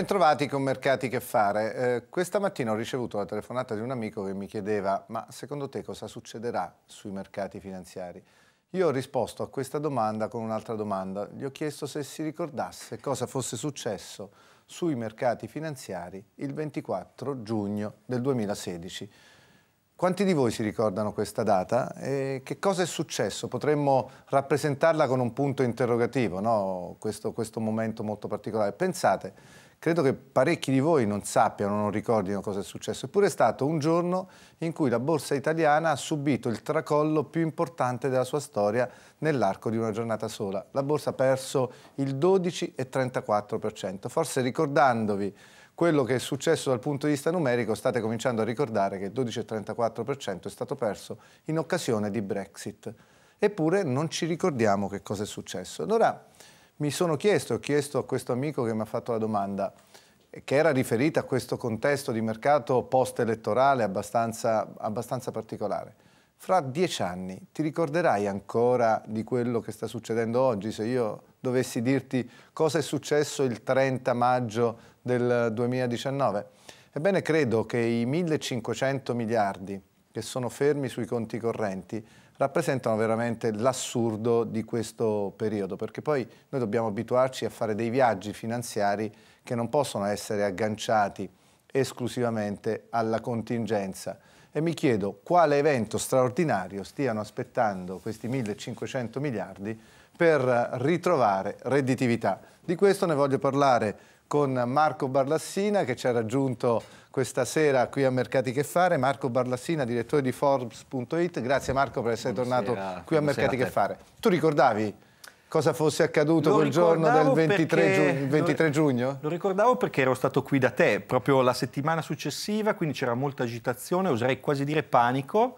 Bentrovati con Mercati che fare. Eh, questa mattina ho ricevuto la telefonata di un amico che mi chiedeva ma secondo te cosa succederà sui mercati finanziari? Io ho risposto a questa domanda con un'altra domanda. Gli ho chiesto se si ricordasse cosa fosse successo sui mercati finanziari il 24 giugno del 2016. Quanti di voi si ricordano questa data e che cosa è successo? Potremmo rappresentarla con un punto interrogativo, no? questo, questo momento molto particolare. Pensate, credo che parecchi di voi non sappiano, non ricordino cosa è successo, eppure è stato un giorno in cui la borsa italiana ha subito il tracollo più importante della sua storia nell'arco di una giornata sola. La borsa ha perso il 12,34%. Forse ricordandovi quello che è successo dal punto di vista numerico state cominciando a ricordare che il 12,34% è stato perso in occasione di Brexit. Eppure non ci ricordiamo che cosa è successo. Allora mi sono chiesto, ho chiesto a questo amico che mi ha fatto la domanda, che era riferita a questo contesto di mercato post-elettorale abbastanza, abbastanza particolare fra dieci anni ti ricorderai ancora di quello che sta succedendo oggi se io dovessi dirti cosa è successo il 30 maggio del 2019? Ebbene credo che i 1500 miliardi che sono fermi sui conti correnti rappresentano veramente l'assurdo di questo periodo, perché poi noi dobbiamo abituarci a fare dei viaggi finanziari che non possono essere agganciati esclusivamente alla contingenza. E mi chiedo quale evento straordinario stiano aspettando questi 1500 miliardi per ritrovare redditività. Di questo ne voglio parlare con Marco Barlassina che ci ha raggiunto questa sera qui a Mercati Che Fare. Marco Barlassina, direttore di Forbes.it. Grazie Marco per essere buonasera, tornato qui a Mercati Che Fare. Tu ricordavi cosa fosse accaduto lo quel giorno del 23, perché, giugno, 23 lo, giugno? Lo ricordavo perché ero stato qui da te proprio la settimana successiva, quindi c'era molta agitazione, oserei quasi dire panico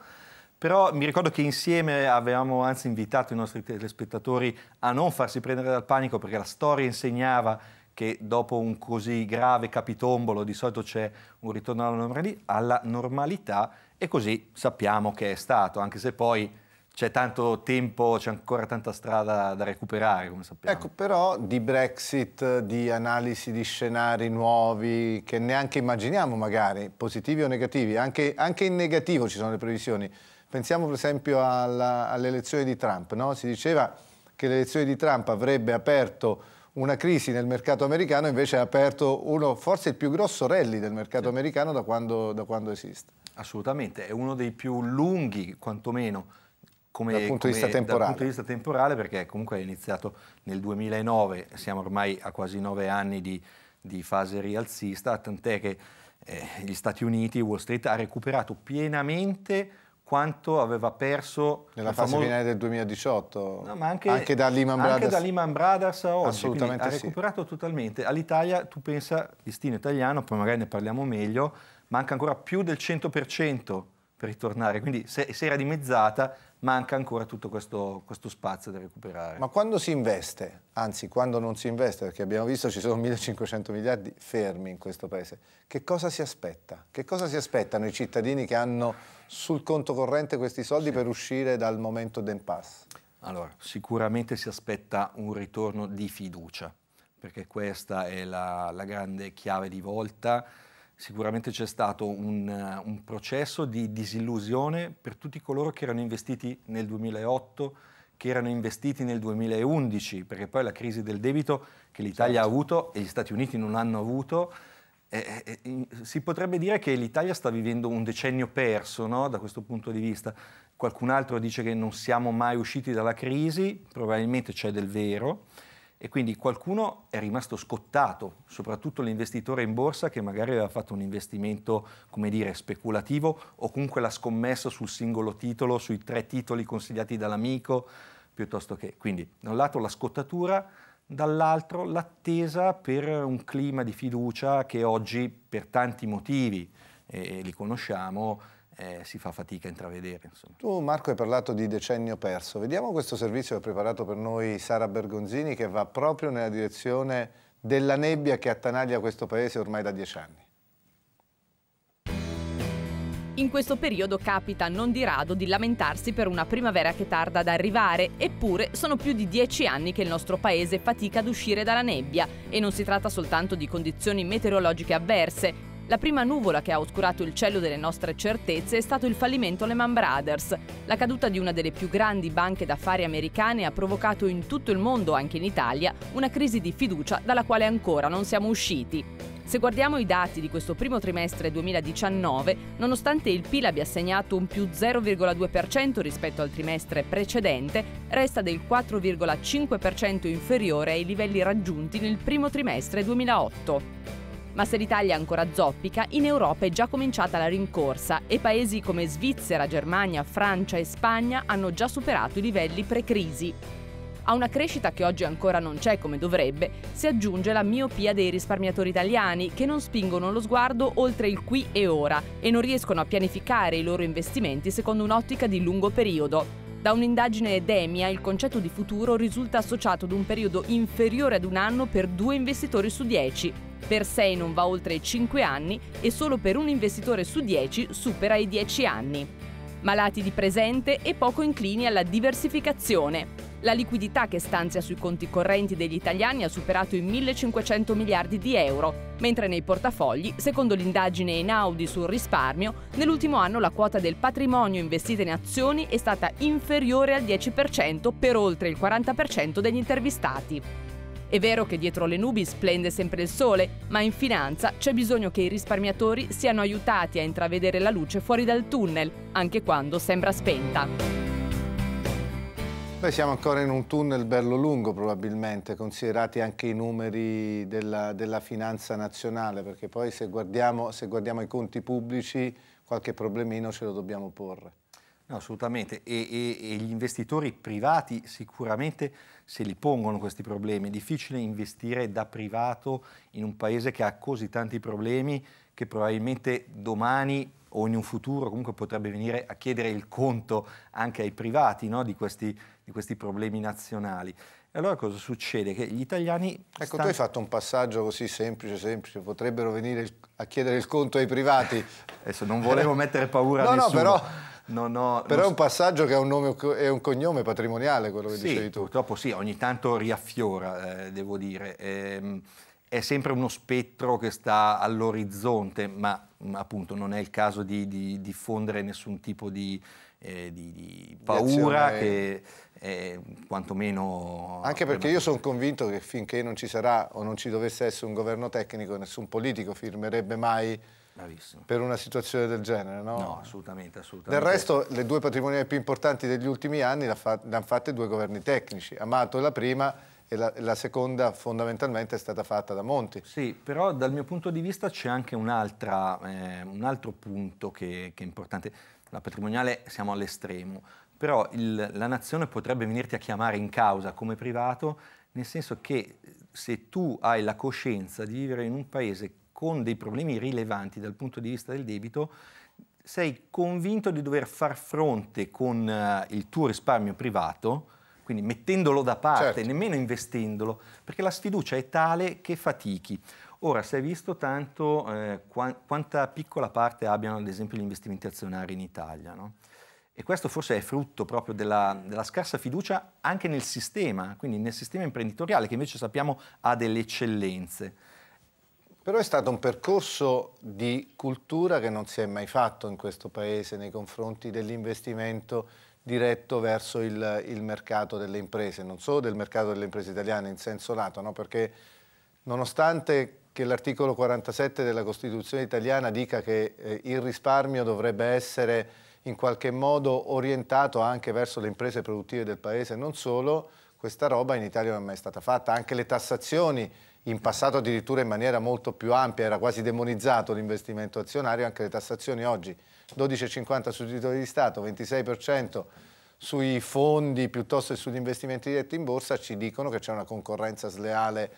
però mi ricordo che insieme avevamo anzi invitato i nostri telespettatori a non farsi prendere dal panico perché la storia insegnava che dopo un così grave capitombolo di solito c'è un ritorno alla normalità e così sappiamo che è stato, anche se poi c'è tanto tempo, c'è ancora tanta strada da recuperare, come sappiamo. Ecco, però di Brexit, di analisi di scenari nuovi che neanche immaginiamo magari, positivi o negativi, anche, anche in negativo ci sono le previsioni. Pensiamo per esempio alla, all'elezione di Trump, no? si diceva che l'elezione di Trump avrebbe aperto una crisi nel mercato americano, invece ha aperto uno, forse il più grosso rally del mercato sì. americano da quando, da quando, esiste. Assolutamente, è uno dei più lunghi quantomeno come, dal, punto come, dal punto di vista temporale perché comunque è iniziato nel 2009, siamo ormai a quasi nove anni di, di fase rialzista, tant'è che eh, gli Stati Uniti, Wall Street ha recuperato pienamente quanto aveva perso nella fase famosa... finale del 2018 no, anche, anche, da Lehman Brothers, anche da Lehman Brothers a oh, oggi assolutamente ha recuperato totalmente all'Italia tu pensa destino italiano poi magari ne parliamo meglio manca ancora più del 100% per ritornare, quindi se, se era dimezzata manca ancora tutto questo, questo, spazio da recuperare. Ma quando si investe, anzi quando non si investe, perché abbiamo visto ci sono 1500 miliardi fermi in questo paese, che cosa si aspetta? Che cosa si aspettano i cittadini che hanno sul conto corrente questi soldi sì. per uscire dal momento d'impasse? Allora, sicuramente si aspetta un ritorno di fiducia, perché questa è la, la grande chiave di volta sicuramente c'è stato un, eh, un, processo di disillusione per tutti coloro che erano investiti nel 2008, che erano investiti nel 2011, perché poi la crisi del debito che l'Italia certo. ha avuto e gli Stati Uniti non hanno avuto, eh, eh, eh si potrebbe dire che l'Italia sta vivendo un decennio perso no? da questo punto di vista. Qualcun altro dice che non siamo mai usciti dalla crisi, probabilmente c'è del vero e quindi qualcuno è rimasto scottato, soprattutto l'investitore in borsa che magari aveva fatto un investimento, come dire, speculativo o comunque la scommessa sul singolo titolo, sui tre titoli consigliati dall'amico, piuttosto che... Quindi da un lato la scottatura, dall'altro l'attesa per un clima di fiducia che oggi per tanti motivi, e li conosciamo, eh, si fa fatica a intravedere. Insomma. Tu Marco hai parlato di decennio perso, vediamo questo servizio che ha preparato per noi Sara Bergonzini che va proprio nella direzione della nebbia che attanaglia questo paese ormai da dieci anni. In questo periodo capita non di rado di lamentarsi per una primavera che tarda ad arrivare, eppure sono più di dieci anni che il nostro paese fatica ad uscire dalla nebbia e non si tratta soltanto di condizioni meteorologiche avverse, la prima nuvola che ha oscurato il cielo delle nostre certezze è stato il fallimento Lehman Brothers. La caduta di una delle più grandi banche d'affari americane ha provocato in tutto il mondo, anche in Italia, una crisi di fiducia dalla quale ancora non siamo usciti. Se guardiamo i dati di questo primo trimestre 2019, nonostante il PIL abbia segnato un più 0,2% rispetto al trimestre precedente, resta del 4,5% inferiore ai livelli raggiunti nel primo trimestre 2008. Ma se l'Italia ancora zoppica, in Europa è già cominciata la rincorsa e paesi come Svizzera, Germania, Francia e Spagna hanno già superato i livelli pre-crisi. A una crescita che oggi ancora non c'è come dovrebbe, si aggiunge la miopia dei risparmiatori italiani che non spingono lo sguardo oltre il qui e ora e non riescono a pianificare i loro investimenti secondo un'ottica di lungo periodo. Da un'indagine Edemia il concetto di futuro risulta associato ad un periodo inferiore ad un anno per due investitori su dieci, per 6 non va oltre i 5 anni e solo per un investitore su 10 supera i 10 anni. Malati di presente e poco inclini alla diversificazione. La liquidità che stanzia sui conti correnti degli italiani ha superato i 1.500 miliardi di euro, mentre nei portafogli, secondo l'indagine Einaudi sul risparmio, nell'ultimo anno la quota del patrimonio investita in azioni è stata inferiore al 10% per oltre il 40% degli intervistati. È vero che dietro le nubi splende sempre il sole, ma in finanza c'è bisogno che i risparmiatori siano aiutati a intravedere la luce fuori dal tunnel, anche quando sembra spenta. Noi siamo ancora in un tunnel bello lungo probabilmente, considerati anche i numeri della, della finanza nazionale, perché poi se guardiamo, se guardiamo i conti pubblici qualche problemino ce lo dobbiamo porre. No, assolutamente, e, e, e, gli investitori privati sicuramente se li pongono questi problemi. È difficile investire da privato in un paese che ha così tanti problemi che probabilmente domani o in un futuro comunque potrebbe venire a chiedere il conto anche ai privati no, di, questi, di questi problemi nazionali. E allora cosa succede? Che gli italiani... Ecco, stanno... tu hai fatto un passaggio così semplice, semplice, potrebbero venire a chiedere il conto ai privati. Adesso non volevo mettere paura no, a nessuno. No, però non ho, Però non... è un passaggio che ha un nome e un cognome patrimoniale, quello che sì, dicevi tu. Purtroppo sì, ogni tanto riaffiora, eh, devo dire. Eh, è sempre uno spettro che sta all'orizzonte, ma mm, appunto non è il caso di, di diffondere nessun tipo di, eh, di, di paura che eh, quantomeno... Anche perché io sono convinto che finché non ci sarà o non ci dovesse essere un governo tecnico, nessun politico firmerebbe mai Bravissimo. per una situazione del genere, no? No, assolutamente, assolutamente. Del resto le due patrimoniali più importanti degli ultimi anni le hanno fatte due governi tecnici, Amato la prima e la, la, seconda fondamentalmente è stata fatta da Monti. Sì, però dal mio punto di vista c'è anche un, eh, un altro punto che, che, è importante. La patrimoniale siamo all'estremo, però il, la nazione potrebbe venirti a chiamare in causa come privato, nel senso che eh, se tu hai la coscienza di vivere in un paese con dei problemi rilevanti dal punto di vista del debito, sei convinto di dover far fronte con uh, il tuo risparmio privato, quindi mettendolo da parte, certo. nemmeno investendolo, perché la sfiducia è tale che fatichi. Ora, si è visto tanto eh, qua quanta piccola parte abbiano, ad esempio, gli investimenti azionari in Italia, no? E questo forse è frutto proprio della, della, scarsa fiducia anche nel sistema, quindi nel sistema imprenditoriale, che invece sappiamo ha delle eccellenze. Però è stato un percorso di cultura che non si è mai fatto in questo Paese nei confronti dell'investimento diretto verso il, il, mercato delle imprese, non solo del mercato delle imprese italiane in senso lato, no? perché nonostante che l'articolo 47 della Costituzione italiana dica che eh, il risparmio dovrebbe essere in qualche modo orientato anche verso le imprese produttive del Paese, non solo, questa roba in Italia non è mai stata fatta, anche le tassazioni in passato addirittura in maniera molto più ampia, era quasi demonizzato l'investimento azionario, anche le tassazioni oggi 12,50 sui titoli di Stato, 26% sui fondi piuttosto che sugli investimenti diretti in borsa ci dicono che c'è una concorrenza sleale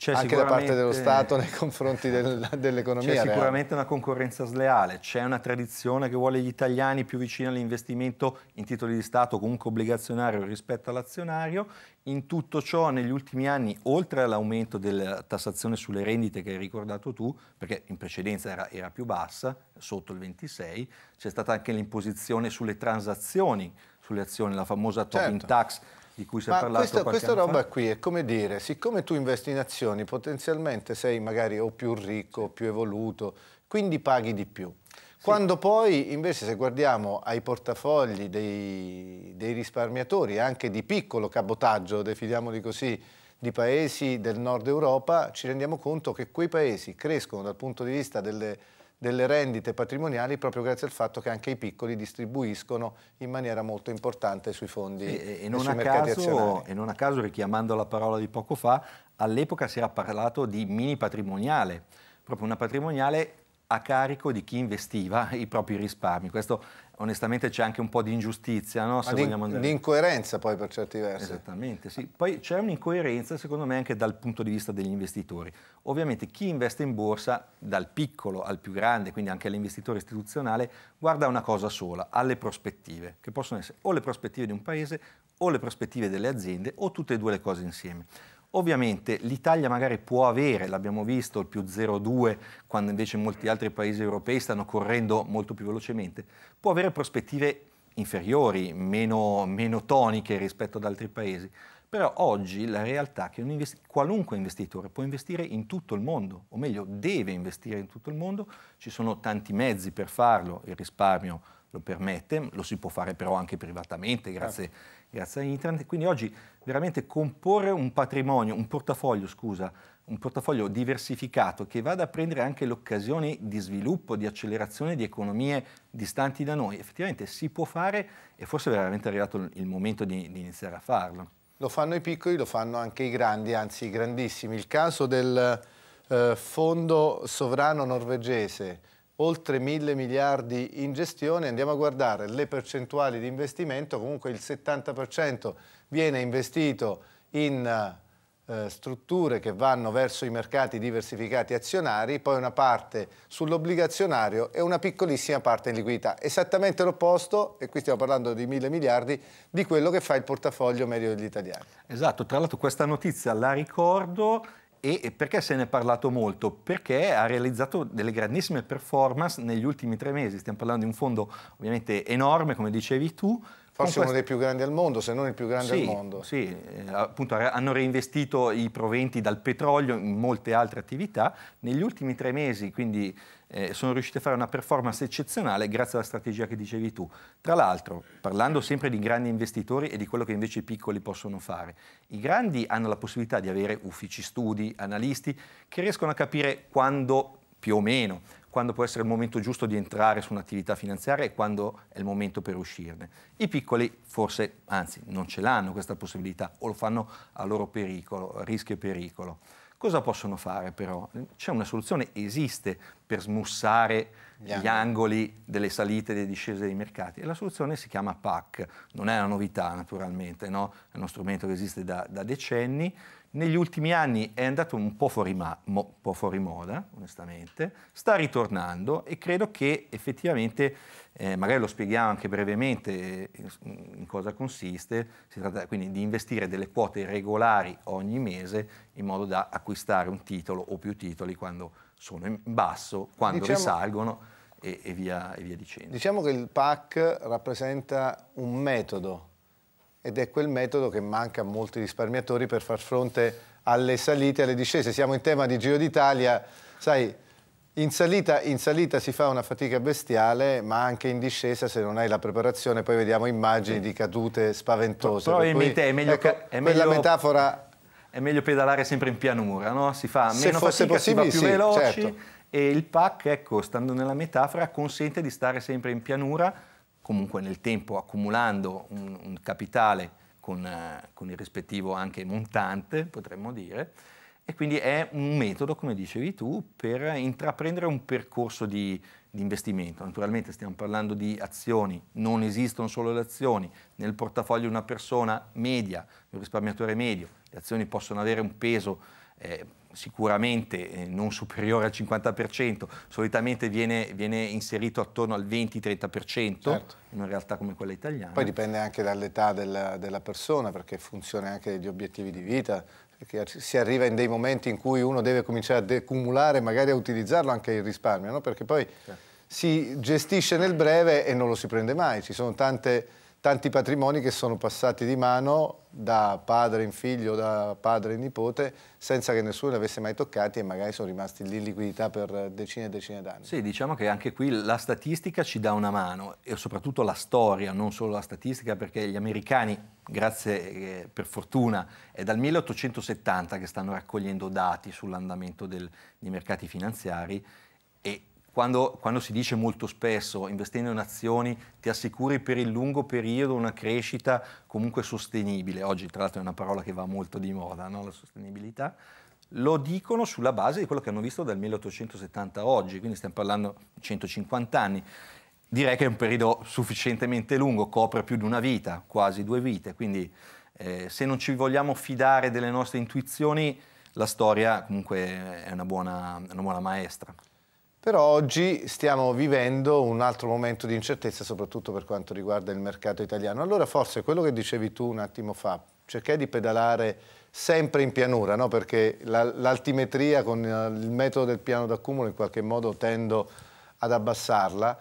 cioè, anche da parte dello Stato nei confronti del, dell'economia. C'è cioè, sicuramente reale. una concorrenza sleale, c'è una tradizione che vuole gli italiani più vicini all'investimento in titoli di Stato, comunque obbligazionario rispetto all'azionario. In tutto ciò, negli ultimi anni, oltre all'aumento della tassazione sulle rendite che hai ricordato tu, perché in precedenza era, era più bassa, sotto il 26, c'è stata anche l'imposizione sulle transazioni, sulle azioni, la famosa Tobin certo. Tax di cui si è Ma parlato questa, questa roba fa. qui è come dire, siccome tu investi in azioni potenzialmente sei magari o più ricco, più evoluto, quindi paghi di più. Sì. Quando poi invece se guardiamo ai portafogli dei, dei risparmiatori, anche di piccolo cabotaggio, definiamoli così, di paesi del nord Europa, ci rendiamo conto che quei paesi crescono dal punto di vista delle delle rendite patrimoniali proprio grazie al fatto che anche i piccoli distribuiscono in maniera molto importante sui fondi e, e non sui mercati caso, E non a caso, richiamando la parola di poco fa, all'epoca si era parlato di mini patrimoniale, proprio una patrimoniale a carico di chi investiva i propri risparmi. Questo onestamente c'è anche un po' di ingiustizia, no? Se di, incoerenza poi per certi versi. Esattamente, sì. Poi c'è un'incoerenza secondo me anche dal punto di vista degli investitori. Ovviamente chi investe in borsa, dal piccolo al più grande, quindi anche all'investitore istituzionale, guarda una cosa sola, alle prospettive, che possono essere o le prospettive di un paese o le prospettive delle aziende o tutte e due le cose insieme. Ovviamente l'Italia magari può avere, l'abbiamo visto, il più 0,2 quando invece molti altri paesi europei stanno correndo molto più velocemente, può avere prospettive inferiori, meno, meno toniche rispetto ad altri paesi. Però oggi la realtà è che invest qualunque investitore può investire in tutto il mondo, o meglio deve investire in tutto il mondo, ci sono tanti mezzi per farlo, il risparmio lo permette, lo si può fare però anche privatamente grazie, certo. grazie a internet. Quindi oggi veramente comporre un patrimonio, un portafoglio, scusa, un portafoglio diversificato che vada a prendere anche le occasioni di sviluppo, di accelerazione di economie distanti da noi, effettivamente si può fare e forse è veramente arrivato il momento di, di iniziare a farlo. Lo fanno i piccoli, lo fanno anche i grandi, anzi i grandissimi. Il caso del eh, fondo sovrano norvegese, oltre mille miliardi in gestione, andiamo a guardare le percentuali di investimento, comunque il 70% viene investito in eh, strutture che vanno verso i mercati diversificati azionari, poi una parte sull'obbligazionario e una piccolissima parte in liquidità. Esattamente l'opposto, e qui stiamo parlando di mille miliardi, di quello che fa il portafoglio medio degli italiani. Esatto, tra l'altro questa notizia la ricordo e perché se ne è parlato molto? Perché ha realizzato delle grandissime performance negli ultimi tre mesi. Stiamo parlando di un fondo ovviamente enorme, come dicevi tu, Forse uno dei più grandi al mondo, se non il più grande sì, al mondo. Sì, eh, appunto hanno reinvestito i proventi dal petrolio in molte altre attività. Negli ultimi tre mesi, quindi eh, sono riusciti a fare una performance eccezionale grazie alla strategia che dicevi tu. Tra l'altro, parlando sempre di grandi investitori e di quello che invece i piccoli possono fare, i grandi hanno la possibilità di avere uffici studi, analisti, che riescono a capire quando, più o meno, quando può essere il momento giusto di entrare su un'attività finanziaria e quando è il momento per uscirne. I piccoli forse, anzi, non ce l'hanno questa possibilità o lo fanno a loro pericolo, rischio e pericolo. Cosa possono fare però? C'è una soluzione, esiste per smussare gli, gli angoli delle salite e delle discese dei mercati e la soluzione si chiama PAC, non è una novità naturalmente, no? è uno strumento che esiste da, da decenni, negli ultimi anni è andato un po' fuori, ma, mo, po fuori moda, onestamente, sta ritornando e credo che effettivamente, eh, magari lo spieghiamo anche brevemente eh, in cosa consiste, si tratta quindi di investire delle quote regolari ogni mese in modo da acquistare un titolo o più titoli quando sono in basso, quando diciamo... risalgono. E, e, via, e via dicendo. Diciamo che il PAC rappresenta un metodo ed è quel metodo che manca a molti risparmiatori per far fronte alle salite e alle discese. Siamo in tema di Giro d'Italia, sai, in salita, in salita, si fa una fatica bestiale, ma anche in discesa se non hai la preparazione, poi vediamo immagini di cadute spaventose. Però per te è meglio... Ecco, è meglio... metafora... È meglio pedalare sempre in pianura, no? Si fa meno fatica, si va più sì, veloci certo. e il pack, ecco, stando nella metafora, consente di stare sempre in pianura comunque nel tempo accumulando un, un capitale con, eh, con, il rispettivo anche montante, potremmo dire, e quindi è un metodo, come dicevi tu, per intraprendere un percorso di, di investimento. Naturalmente stiamo parlando di azioni, non esistono solo le azioni, nel portafoglio di una persona media, di un risparmiatore medio, le azioni possono avere un peso eh, sicuramente eh, non superiore al 50%, solitamente viene, viene inserito attorno al 20-30% certo. in una realtà come quella italiana. Poi dipende anche dall'età della, della, persona, perché funziona anche degli obiettivi di vita, perché si arriva in dei momenti in cui uno deve cominciare a decumulare, magari a utilizzarlo anche il risparmio, no? perché poi certo. si gestisce nel breve e non lo si prende mai, ci sono tante tanti patrimoni che sono passati di mano da padre in figlio, da padre in nipote, senza che nessuno li avesse mai toccati e magari sono rimasti lì in liquidità per decine e decine d'anni. Sì, diciamo che anche qui la statistica ci dà una mano e soprattutto la storia, non solo la statistica, perché gli americani, grazie eh, per fortuna, è dal 1870 che stanno raccogliendo dati sull'andamento dei mercati finanziari e quando, quando, si dice molto spesso investendo in azioni ti assicuri per il lungo periodo una crescita comunque sostenibile, oggi tra l'altro è una parola che va molto di moda, no? la sostenibilità, lo dicono sulla base di quello che hanno visto dal 1870 a oggi, quindi stiamo parlando di 150 anni. Direi che è un periodo sufficientemente lungo, copre più di una vita, quasi due vite, quindi eh, se non ci vogliamo fidare delle nostre intuizioni, la storia comunque è una buona, una buona maestra. Però oggi stiamo vivendo un altro momento di incertezza, soprattutto per quanto riguarda il mercato italiano. Allora forse quello che dicevi tu un attimo fa, cercai di pedalare sempre in pianura, no? perché l'altimetria con eh, il metodo del piano d'accumulo in qualche modo tendo ad abbassarla,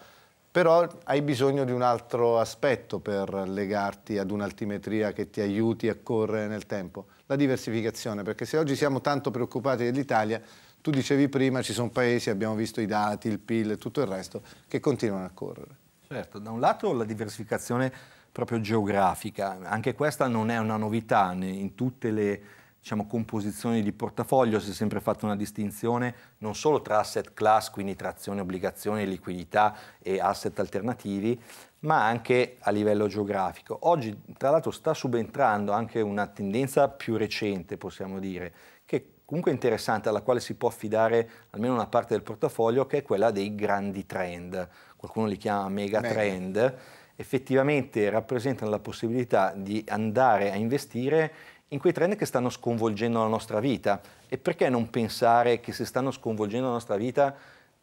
però hai bisogno di un altro aspetto per legarti ad un'altimetria che ti aiuti a correre nel tempo, la diversificazione, perché se oggi siamo tanto preoccupati dell'Italia, tu dicevi prima ci sono paesi, abbiamo visto i dati, il PIL e tutto il resto, che continuano a correre. Certo, da un lato la diversificazione proprio geografica, anche questa non è una novità in tutte le diciamo, composizioni di portafoglio, si è sempre fatta una distinzione non solo tra asset class, quindi tra azioni, obbligazioni, liquidità e asset alternativi, ma anche a livello geografico. Oggi, tra l'altro, sta subentrando anche una tendenza più recente, possiamo dire, che comunque interessante alla quale si può affidare almeno una parte del portafoglio che è quella dei grandi trend, qualcuno li chiama mega Beh. trend, effettivamente rappresentano la possibilità di andare a investire in quei trend che stanno sconvolgendo la nostra vita. E perché non pensare che se stanno sconvolgendo la nostra vita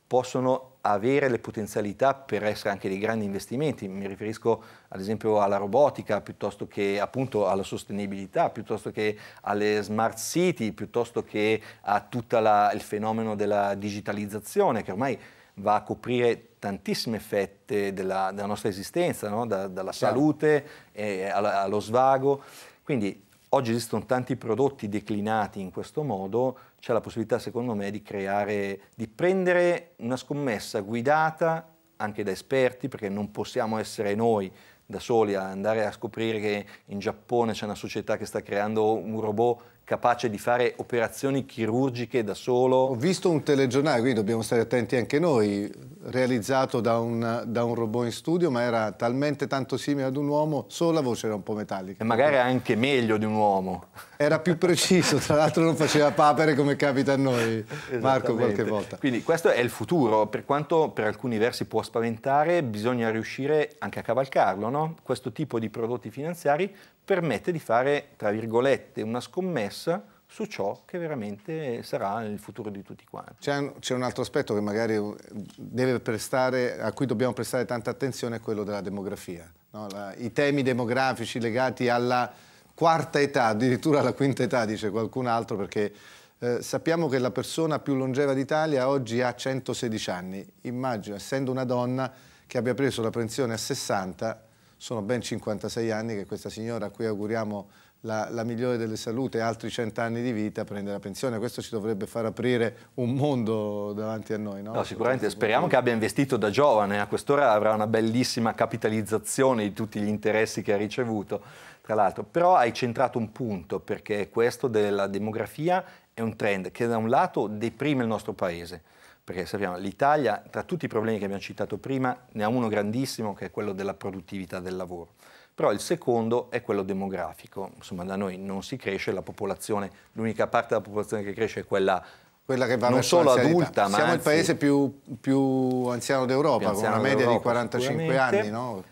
possono avere le potenzialità per essere anche dei grandi investimenti, mi riferisco ad esempio alla robotica piuttosto che appunto alla sostenibilità, piuttosto che alle smart city, piuttosto che a tutto il fenomeno della digitalizzazione che ormai va a coprire tantissime fette della, della nostra esistenza, no? da, dalla salute eh, allo svago. Quindi Oggi esistono tanti prodotti declinati in questo modo, c'è la possibilità secondo me di creare, di prendere una scommessa guidata anche da esperti, perché non possiamo essere noi da soli a andare a scoprire che in Giappone c'è una società che sta creando un robot capace di fare operazioni chirurgiche da solo. Ho visto un telegiornale, qui dobbiamo stare attenti anche noi, realizzato da un, da un, robot in studio, ma era talmente tanto simile ad un uomo, solo la voce era un po' metallica. E magari anche meglio di un uomo era più preciso, tra l'altro non faceva papere come capita a noi, Marco, qualche volta. Quindi questo è il futuro, per quanto per alcuni versi può spaventare, bisogna riuscire anche a cavalcarlo, no? Questo tipo di prodotti finanziari permette di fare, tra virgolette, una scommessa su ciò che veramente sarà il futuro di tutti quanti. C'è un, un, altro aspetto che magari uh, deve prestare, a cui dobbiamo prestare tanta attenzione, è quello della demografia. No? La, I temi demografici legati alla quarta età, addirittura la quinta età, dice qualcun altro, perché eh, sappiamo che la persona più longeva d'Italia oggi ha 116 anni. Immagino, essendo una donna che abbia preso la pensione a 60, sono ben 56 anni che questa signora a cui auguriamo la, la migliore delle salute e altri 100 anni di vita prende la pensione. Questo ci dovrebbe far aprire un mondo davanti a noi. No? No, sicuramente speriamo che abbia investito da giovane, a quest'ora avrà una bellissima capitalizzazione di tutti gli interessi che ha ricevuto tra l'altro, però hai centrato un punto perché questo della demografia è un trend che da un lato deprime il nostro paese, perché sappiamo l'Italia tra tutti i problemi che abbiamo citato prima ne ha uno grandissimo che è quello della produttività del lavoro, però il secondo è quello demografico, insomma da noi non si cresce la popolazione, l'unica parte della popolazione che cresce è quella quella che va non solo adulta, ma siamo il paese più, più anziano d'Europa, con una media di 45 anni, no?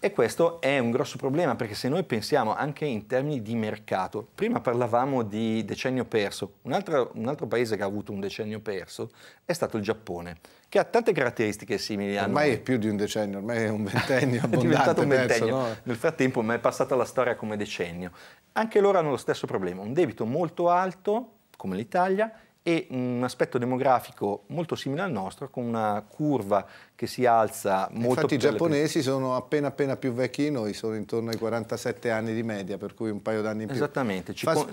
E questo è un grosso problema perché se noi pensiamo anche in termini di mercato, prima parlavamo di decennio perso, un altro, un altro paese che ha avuto un decennio perso è stato il Giappone, che ha tante caratteristiche simili a ormai è più di un decennio, ormai è un ventennio abbondante. è diventato un ventennio, penso, no? nel frattempo ma è passata la storia come decennio. Anche loro hanno lo stesso problema, un debito molto alto, come l'Italia, e un aspetto demografico molto simile al nostro, con una curva che si alza molto Infatti i giapponesi sono appena appena più vecchi di noi, sono intorno ai 47 anni di media, per cui un paio d'anni in più. Esattamente. Ci fa,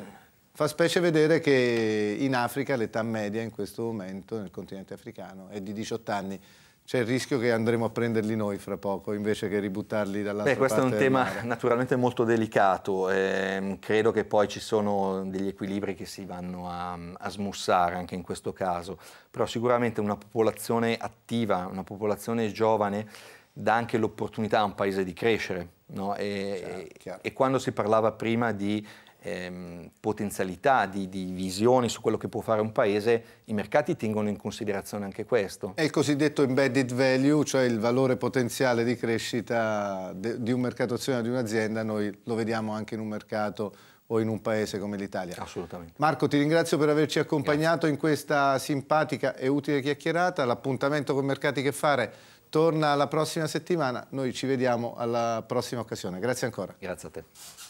fa specie vedere che in Africa l'età media in questo momento, nel continente africano, è di 18 anni c'è il rischio che andremo a prenderli noi fra poco invece che ributtarli dall'altra parte. Beh, questo è un tema mare. naturalmente molto delicato, eh, credo che poi ci sono degli equilibri che si vanno a, a, smussare anche in questo caso, però sicuramente una popolazione attiva, una popolazione giovane dà anche l'opportunità a un paese di crescere no? e, chiaro, chiaro. e quando si parlava prima di ehm, potenzialità, di, di visione su quello che può fare un paese, i mercati tengono in considerazione anche questo. È il cosiddetto embedded value, cioè il valore potenziale di crescita di un mercato azionario di un'azienda, noi lo vediamo anche in un mercato o in un paese come l'Italia. Assolutamente. Marco, ti ringrazio per averci accompagnato Grazie. in questa simpatica e utile chiacchierata. L'appuntamento con Mercati che fare torna la prossima settimana. Noi ci vediamo alla prossima occasione. Grazie ancora. Grazie a te.